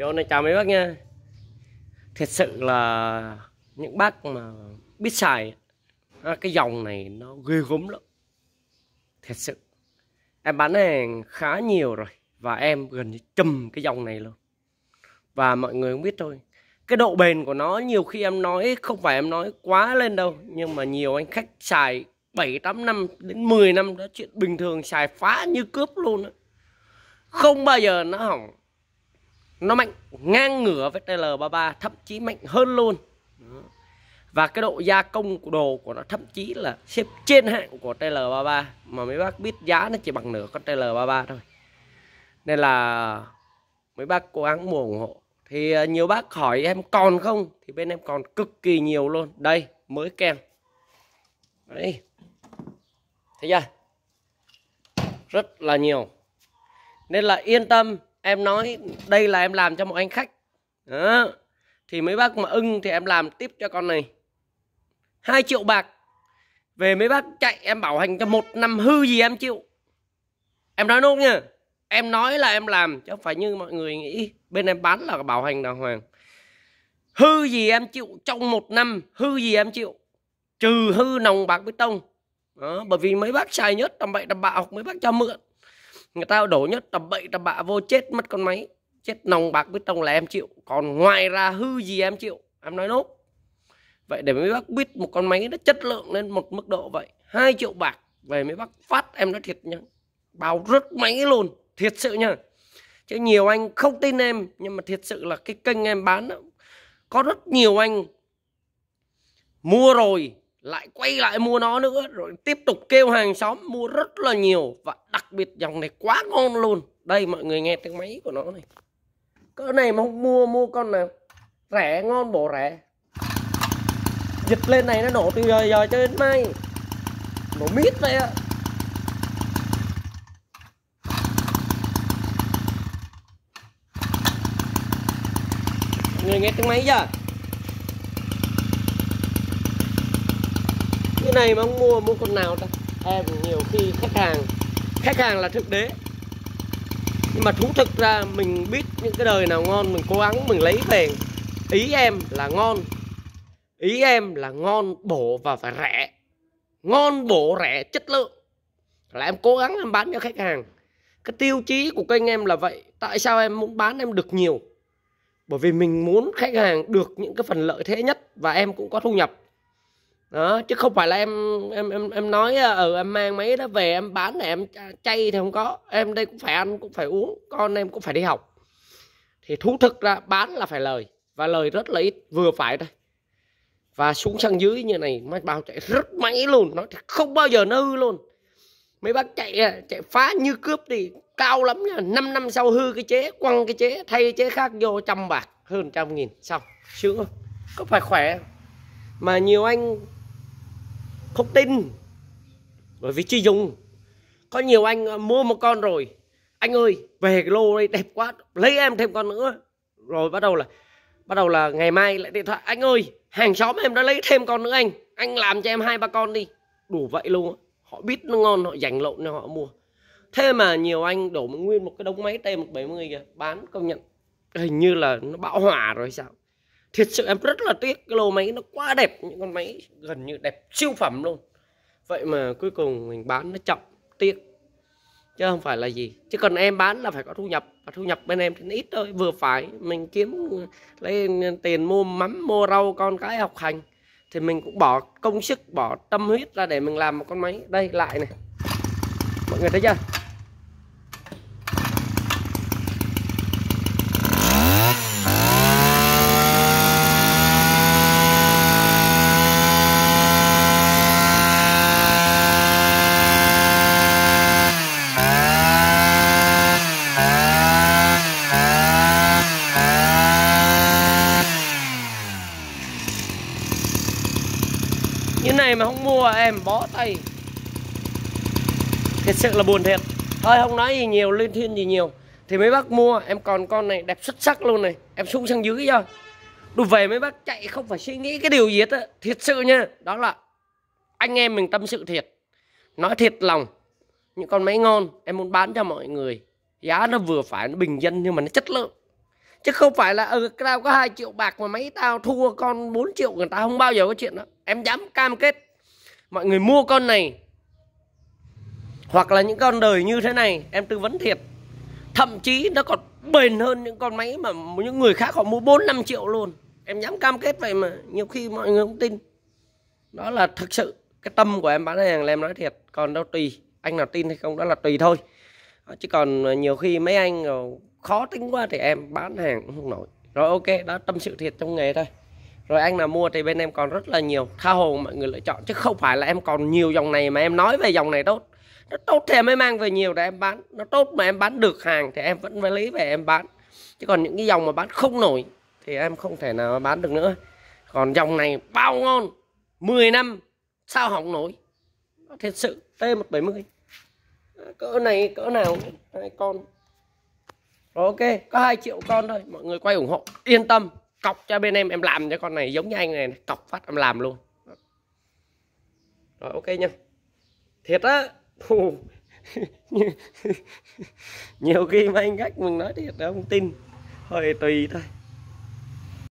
Video này chào mấy bác nha Thật sự là những bác mà biết xài à, Cái dòng này nó ghê gớm lắm Thật sự Em bán hàng khá nhiều rồi Và em gần như chùm cái dòng này luôn Và mọi người cũng biết thôi Cái độ bền của nó nhiều khi em nói Không phải em nói quá lên đâu Nhưng mà nhiều anh khách xài 7, 8 năm đến 10 năm đó Chuyện bình thường xài phá như cướp luôn đó. Không bao giờ nó hỏng nó mạnh ngang ngửa với TL33 thậm chí mạnh hơn luôn và cái độ gia công của đồ của nó thậm chí là xếp trên hạng của TL33 mà mấy bác biết giá nó chỉ bằng nửa con TL33 thôi nên là mấy bác cố gắng mua ủng hộ thì à, nhiều bác hỏi em còn không thì bên em còn cực kỳ nhiều luôn đây mới kèm đấy thấy chưa rất là nhiều nên là yên tâm em nói đây là em làm cho một anh khách đó thì mấy bác mà ưng thì em làm tiếp cho con này 2 triệu bạc về mấy bác chạy em bảo hành cho một năm hư gì em chịu em nói nốt nha em nói là em làm chứ không phải như mọi người nghĩ bên em bán là bảo hành đàng hoàng hư gì em chịu trong một năm hư gì em chịu trừ hư nòng bạc bê tông đó, bởi vì mấy bác xài nhất tầm bậy tầm bạ hoặc mấy bác cho mượn người ta đổ nhất tầm bậy tầm bạ vô chết mất con máy chết nòng bạc biết tông là em chịu còn ngoài ra hư gì em chịu em nói nốt vậy để mấy bác biết một con máy nó chất lượng lên một mức độ vậy 2 triệu bạc về mấy bác phát em nói thiệt nha bao rớt máy luôn thiệt sự nha chứ nhiều anh không tin em nhưng mà thiệt sự là cái kênh em bán đó, có rất nhiều anh mua rồi lại quay lại mua nó nữa rồi tiếp tục kêu hàng xóm mua rất là nhiều và đặc biệt dòng này quá ngon luôn đây mọi người nghe tiếng máy của nó này cỡ này mà không mua mua con nào rẻ ngon bổ rẻ dịch lên này nó nổ từ giờ giờ cho đến mai nổ mít vậy ạ người nghe tiếng máy chưa cái này mà ông mua mua con nào ta em à, nhiều khi khách hàng khách hàng là thực đế nhưng mà thú thực ra mình biết những cái đời nào ngon mình cố gắng mình lấy về ý em là ngon ý em là ngon bổ và phải rẻ ngon bổ rẻ chất lượng là em cố gắng em bán cho khách hàng cái tiêu chí của kênh em là vậy tại sao em muốn bán em được nhiều bởi vì mình muốn khách hàng được những cái phần lợi thế nhất và em cũng có thu nhập đó chứ không phải là em em em em nói à, ừ em mang mấy đó về em bán này em chay thì không có em đây cũng phải ăn cũng phải uống con em cũng phải đi học thì thú thực ra bán là phải lời và lời rất là ít vừa phải thôi và xuống sân dưới như này mấy bao chạy rất máy luôn nó không bao giờ nó hư luôn mấy bác chạy à, chạy phá như cướp đi cao lắm nha 5 năm sau hư cái chế quăng cái chế thay chế khác vô trăm bạc hơn trăm nghìn xong sướng không có phải khỏe mà nhiều anh không tin bởi vì chưa dùng có nhiều anh à, mua một con rồi anh ơi về cái lô đây đẹp quá lấy em thêm con nữa rồi bắt đầu là bắt đầu là ngày mai lại điện thoại anh ơi hàng xóm em đã lấy thêm con nữa anh anh làm cho em hai ba con đi đủ vậy luôn họ biết nó ngon họ giành lộn nên họ mua thế mà nhiều anh đổ nguyên một cái đống máy t mươi kìa bán công nhận hình như là nó bão hòa rồi sao thiệt sự em rất là tiếc cái lô máy nó quá đẹp những con máy gần như đẹp siêu phẩm luôn vậy mà cuối cùng mình bán nó chậm tiếc chứ không phải là gì chứ còn em bán là phải có thu nhập và thu nhập bên em thì ít thôi vừa phải mình kiếm lấy tiền mua mắm mua rau con cái học hành thì mình cũng bỏ công sức bỏ tâm huyết ra để mình làm một con máy đây lại này mọi người thấy chưa này mà không mua em bó tay Thật sự là buồn thiệt Thôi không nói gì nhiều, lên thiên gì nhiều Thì mấy bác mua, em còn con này đẹp xuất sắc luôn này Em xuống sang dưới cho Đùi về mấy bác chạy không phải suy nghĩ cái điều gì hết á Thiệt sự nha, đó là Anh em mình tâm sự thiệt Nói thiệt lòng Những con máy ngon em muốn bán cho mọi người Giá nó vừa phải, nó bình dân nhưng mà nó chất lượng chứ không phải là ừ tao có hai triệu bạc mà mấy tao thua con 4 triệu người ta không bao giờ có chuyện đó em dám cam kết mọi người mua con này hoặc là những con đời như thế này em tư vấn thiệt thậm chí nó còn bền hơn những con máy mà những người khác họ mua 4 5 triệu luôn em dám cam kết vậy mà nhiều khi mọi người không tin đó là thực sự cái tâm của em bán hàng là em nói thiệt còn đâu tùy anh nào tin hay không đó là tùy thôi chứ còn nhiều khi mấy anh ờ, khó tính quá thì em bán hàng cũng không nổi rồi ok đó tâm sự thiệt trong nghề thôi rồi anh nào mua thì bên em còn rất là nhiều tha hồ mọi người lựa chọn chứ không phải là em còn nhiều dòng này mà em nói về dòng này tốt nó tốt thì em mới mang về nhiều để em bán nó tốt mà em bán được hàng thì em vẫn phải lấy về em bán chứ còn những cái dòng mà bán không nổi thì em không thể nào bán được nữa còn dòng này bao ngon 10 năm sao hỏng nổi thật sự T170 cỡ này cỡ nào hai con rồi ok, có 2 triệu con thôi, mọi người quay ủng hộ. Yên tâm, cọc cho bên em em làm cho con này giống như anh này, cọc phát em làm luôn. Rồi ok nha. Thiệt á. Nhiều khi mà anh gách mình nói thiệt đó không tin. Thôi tùy thôi.